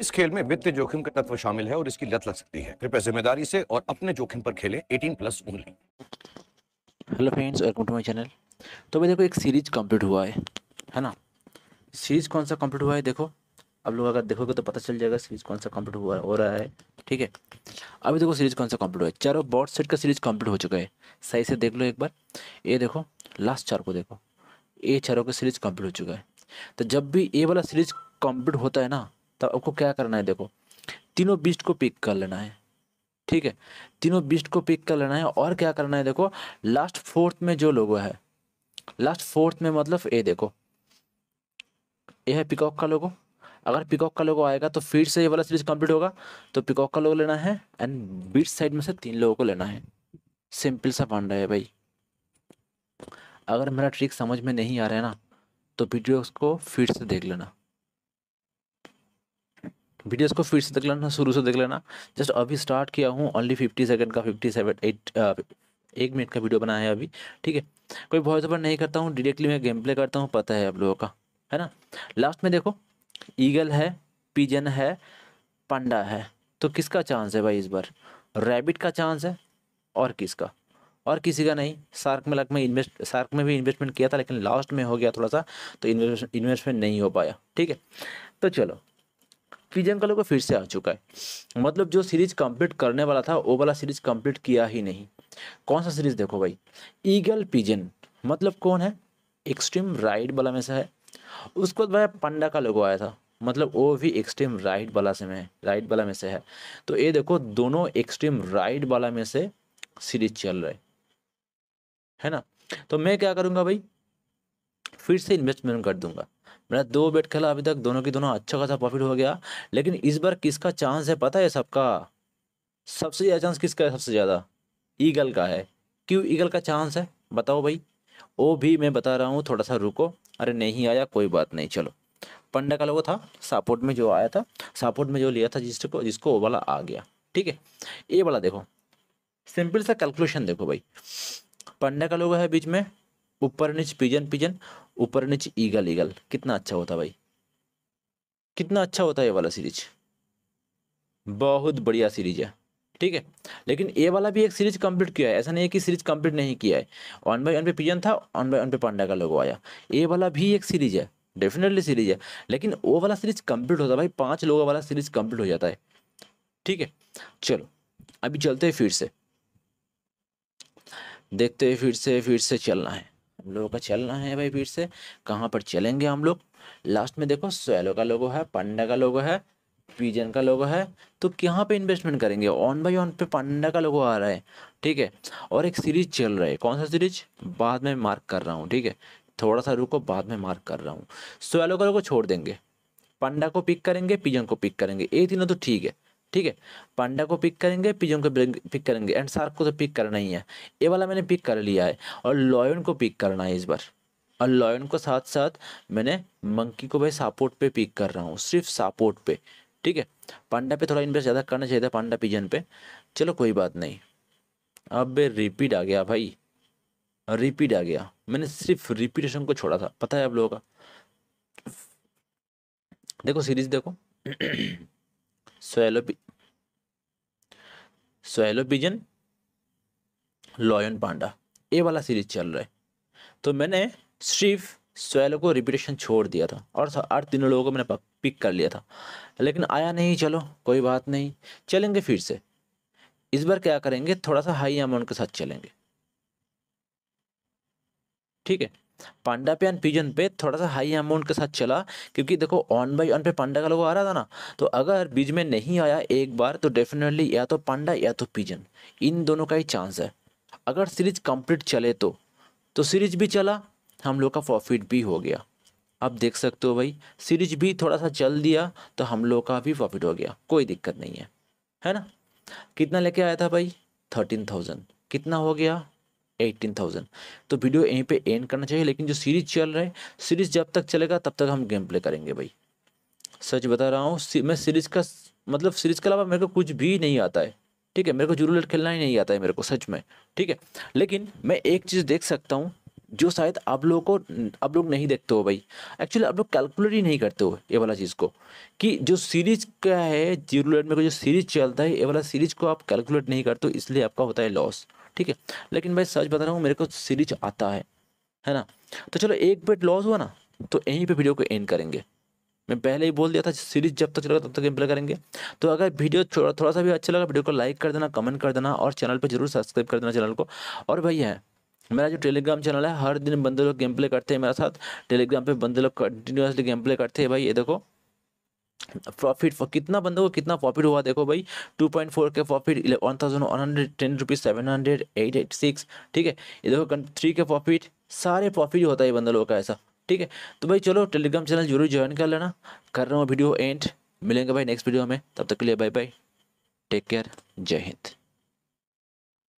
इस खेल में वित्तीय जोखिम का तत्व शामिल है और इसकी लत लग सकती है कृपया जिम्मेदारी से और अपने जोखिम पर खेले 18 plus only hello friends welcome to my channel तो भाई देखो एक सीरीज कंप्लीट हुआ है है ना सीरीज कौन सा कंप्लीट हुआ है देखो अब लोग अगर देखोगे तो पता चल जाएगा सीरीज कौन सा कंप्लीट हुआ हो रहा है ठीक है अभी देखो सीरीज कौन सा कंप्लीट हुआ है चारों बॉट सेट का सीरीज कंप्लीट हो चुका है सही से देख लो एक बार ये देखो लास्ट चार को देखो ये चारों का सीरीज कंप्लीट हो चुका है तो जब भी ये वाला सीरीज कंप्लीट होता है ना तो आपको क्या करना है देखो तीनों बीस्ट को पिक कर लेना है ठीक है तीनों बीस्ट को पिक कर लेना है और क्या करना है देखो लास्ट फोर्थ में जो लोगो है लास्ट फोर्थ में मतलब ये देखो ये है पिकॉक का लोगो अगर पिकॉक का लोगो आएगा तो फिर से ये वाला सीरीज कंप्लीट होगा तो पिकॉक का लोगो लेना है एंड बीट साइड में से तीन लोगों को लेना है सिंपल सा बन रहा है भाई अगर मेरा ट्रिक समझ में नहीं आ रहा है ना तो वीडियो को फिर से देख लेना वीडियोस को फिर से देख लेना शुरू से देख लेना जस्ट अभी स्टार्ट किया हूँ ओनली फिफ्टी सेकेंड का फिफ्टी सेवन एट एक मिनट का वीडियो बनाया है अभी ठीक है कोई वॉइस ओवर नहीं करता हूँ डायरेक्टली मैं गेम प्ले करता हूँ पता है आप लोगों का है ना लास्ट में देखो ईगल है पिजन है पंडा है तो किसका चांस है भाई इस बार रैबिट का चांस है और किसका और किसी का नहीं सार्क में लग में इन्वेस्ट सार्क में भी इन्वेस्टमेंट किया था लेकिन लास्ट में हो गया थोड़ा सा तो इन्वेस्टमेंट नहीं हो पाया ठीक है तो चलो पिजन का लोगो फिर से आ चुका है मतलब जो सीरीज कंप्लीट करने वाला था वो वाला सीरीज कंप्लीट किया ही नहीं कौन सा सीरीज देखो भाई ईगल पिजन मतलब कौन है एक्सट्रीम राइट वाला में से है उसके बाद तो भाई पंडा का लोगो आया था मतलब वो भी एक्सट्रीम राइट वाला से में है राइट वाला में से है तो ये देखो दोनों एक्सट्रीम राइट वाला में से सीरीज चल रहे है ना तो मैं क्या करूँगा भाई फिर से इन्वेस्टमेंट कर दूंगा मेरा दो बेट खेला अभी तक दोनों की दोनों अच्छा खासा प्रॉफिट हो गया लेकिन इस बार किसका चांस है पता है सबका सबसे ज़्यादा चांस किसका है सबसे ज़्यादा ईगल का है क्यों ईगल का चांस है बताओ भाई वो भी मैं बता रहा हूँ थोड़ा सा रुको अरे नहीं आया कोई बात नहीं चलो पंडा का लोगो था सापोर्ट में जो आया था सापोर्ट में जो लिया था जिसको जिसको वो वाला आ गया ठीक है ये वाला देखो सिंपल सा कैलकुलेशन देखो भाई पंडा का लोगो है बीच में ऊपर नीचे पिजन पिजन ऊपर नीचे ईगल ईगल कितना अच्छा होता भाई कितना अच्छा होता है ये वाला सीरीज बहुत बढ़िया सीरीज है ठीक है लेकिन ये वाला भी एक सीरीज कंप्लीट किया है ऐसा नहीं है कि सीरीज कंप्लीट नहीं किया है ऑन बाई ऑन पे पिजन था ऑन बाई ऑन पे पांडा का लोगो आया ये वाला भी एक सीरीज है डेफिनेटली सीरीज है लेकिन वो वाला सीरीज कंप्लीट होता है भाई पाँच लोगों वाला सीरीज कंप्लीट हो जाता है ठीक है चलो अभी चलते हैं फिर से देखते हैं फिर से फिर से चलना है हम लोगों का चलना है भाई फिर से कहाँ पर चलेंगे हम लोग लास्ट में देखो सोयलो का लोगो है पंडा का लोगो है पीजन का लोगो है तो कहाँ पे इन्वेस्टमेंट करेंगे ऑन बाई ऑन पे पंडा का लोगो आ रहा है ठीक है और एक सीरीज चल रहा है कौन सा सीरीज बाद में मार्क कर रहा हूँ ठीक है थोड़ा सा रुको बाद में मार्क कर रहा हूँ सोयलो का लोगो छोड़ देंगे पंडा को पिक करेंगे पिजन को पिक करेंगे ये तीनों तो ठीक है ठीक है पांडा को पिक करेंगे पिजन को पिक करेंगे एंड सार्क को तो पिक करना ही है ये वाला मैंने पिक कर लिया है और लॉयन को पिक करना है इस बार और लॉयन को साथ साथ मैंने मंकी को भाई सपोर्ट पे पिक कर रहा हूँ सिर्फ सपोर्ट पे ठीक है पांडा पे थोड़ा इन्वेस्ट ज़्यादा करना चाहिए था पांडा पिजन पे चलो कोई बात नहीं अब रिपीट आ गया भाई रिपीट आ गया मैंने सिर्फ रिपीटेशन को छोड़ा था पता है आप लोगों का देखो सीरीज देखो सोएलो लॉयन पांडा ये वाला सीरीज चल रहा है तो मैंने सिर्फ सोएलो को रिपीटेशन छोड़ दिया था और आठ तीनों लोगों को मैंने पिक कर लिया था लेकिन आया नहीं चलो कोई बात नहीं चलेंगे फिर से इस बार क्या करेंगे थोड़ा सा हाई अमाउंट के साथ चलेंगे ठीक है पांडा पे एंड पिजन पे थोड़ा सा हाई अमाउंट के साथ चला क्योंकि देखो ऑन बाई ऑन पे पांडा का लोगो आ रहा था ना तो अगर बीच में नहीं आया एक बार तो डेफिनेटली या तो पांडा या तो पिजन इन दोनों का ही चांस है अगर सीरीज कंप्लीट चले तो तो सीरीज भी चला हम लोग का प्रॉफिट भी हो गया आप देख सकते हो भाई सीरीज भी थोड़ा सा चल दिया तो हम लोग का भी प्रॉफिट हो गया कोई दिक्कत नहीं है है ना कितना लेके आया था भाई थर्टीन थाउजेंड कितना हो गया एट्टीन थाउजेंड तो वीडियो यहीं पे एंड करना चाहिए लेकिन जो सीरीज चल रहा है सीरीज जब तक चलेगा तब तक हम गेम प्ले करेंगे भाई सच बता रहा हूँ मैं सीरीज का मतलब सीरीज के अलावा मेरे को कुछ भी नहीं आता है ठीक है मेरे को जूरूलेट खेलना ही नहीं आता है मेरे को सच में ठीक है लेकिन मैं एक चीज़ देख सकता हूँ जो शायद आप लोगों को आप लोग नहीं देखते हो भाई एक्चुअली आप लोग कैलकुलेट ही नहीं करते हो ये वाला चीज़ को कि जो सीरीज का है जीरो में को जो सीरीज चलता है ये वाला सीरीज को आप कैलकुलेट नहीं करते हो इसलिए आपका होता है लॉस ठीक है लेकिन भाई सच बता रहा हूँ मेरे को सीरीज आता है है ना तो चलो एक बेट लॉस हुआ ना तो यहीं पे वीडियो को एंड करेंगे मैं पहले ही बोल दिया था सीरीज जब तक चलेगा तब तक प्ले करेंगे तो अगर वीडियो थोड़ा थोड़ा सा भी अच्छा लगा वीडियो को लाइक कर देना कमेंट कर देना और चैनल पर जरूर सब्सक्राइब कर देना चैनल को और भैया है मेरा जो टेलीग्राम चैनल है हर दिन बंदे लोग गेम प्ले करते हैं मेरे साथ टेलीग्राम पे बंदे लोग कंटिन्यूसली गेम प्ले करते हैं भाई ये देखो प्रॉफिट कितना बंदों को कितना प्रॉफिट हुआ देखो भाई टू पॉइंट फोर के profit one thousand one hundred ten rupees seven hundred eight eight six ठीक है ये देखो थ्री के प्रॉफिट सारे प्रॉफिट होता है बंदा लोगों का ऐसा ठीक है तो भाई चलो टेलीग्राम चैनल जरूर ज्वाइन कर लेना कर रहा हूँ वीडियो एंड मिलेंगे भाई नेक्स्ट वीडियो में तब तक के लिए बाय बाय टेक केयर जय हिंद